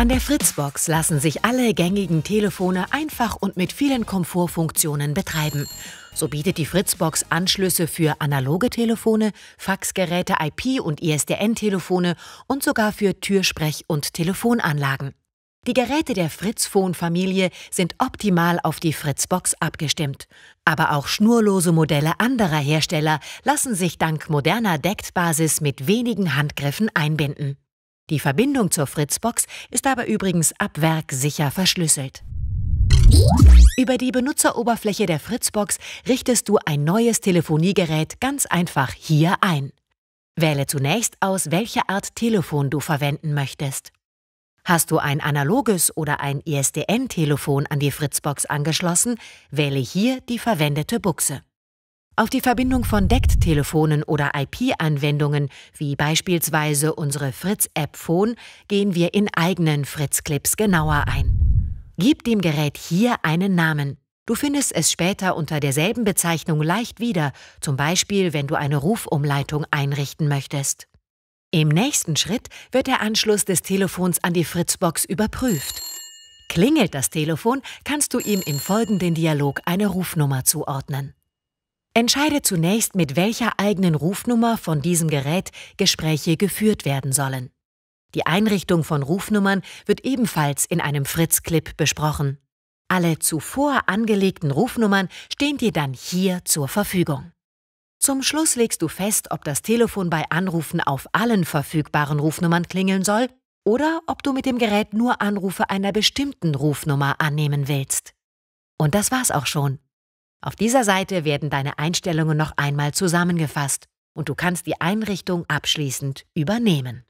An der Fritzbox lassen sich alle gängigen Telefone einfach und mit vielen Komfortfunktionen betreiben. So bietet die Fritzbox Anschlüsse für analoge Telefone, Faxgeräte, IP- und ISDN-Telefone und sogar für Türsprech- und Telefonanlagen. Die Geräte der Fritzphone-Familie sind optimal auf die Fritzbox abgestimmt. Aber auch schnurlose Modelle anderer Hersteller lassen sich dank moderner Deckt-Basis mit wenigen Handgriffen einbinden. Die Verbindung zur Fritzbox ist aber übrigens ab Werk sicher verschlüsselt. Über die Benutzeroberfläche der Fritzbox richtest du ein neues Telefoniegerät ganz einfach hier ein. Wähle zunächst aus, welche Art Telefon du verwenden möchtest. Hast du ein analoges oder ein ISDN-Telefon e an die Fritzbox angeschlossen, wähle hier die verwendete Buchse. Auf die Verbindung von Deckt-Telefonen oder IP-Anwendungen, wie beispielsweise unsere Fritz-App Phone, gehen wir in eigenen Fritz-Clips genauer ein. Gib dem Gerät hier einen Namen. Du findest es später unter derselben Bezeichnung leicht wieder, zum Beispiel wenn du eine Rufumleitung einrichten möchtest. Im nächsten Schritt wird der Anschluss des Telefons an die Fritzbox überprüft. Klingelt das Telefon, kannst du ihm im folgenden Dialog eine Rufnummer zuordnen. Entscheide zunächst, mit welcher eigenen Rufnummer von diesem Gerät Gespräche geführt werden sollen. Die Einrichtung von Rufnummern wird ebenfalls in einem Fritz-Clip besprochen. Alle zuvor angelegten Rufnummern stehen dir dann hier zur Verfügung. Zum Schluss legst du fest, ob das Telefon bei Anrufen auf allen verfügbaren Rufnummern klingeln soll oder ob du mit dem Gerät nur Anrufe einer bestimmten Rufnummer annehmen willst. Und das war's auch schon. Auf dieser Seite werden deine Einstellungen noch einmal zusammengefasst und du kannst die Einrichtung abschließend übernehmen.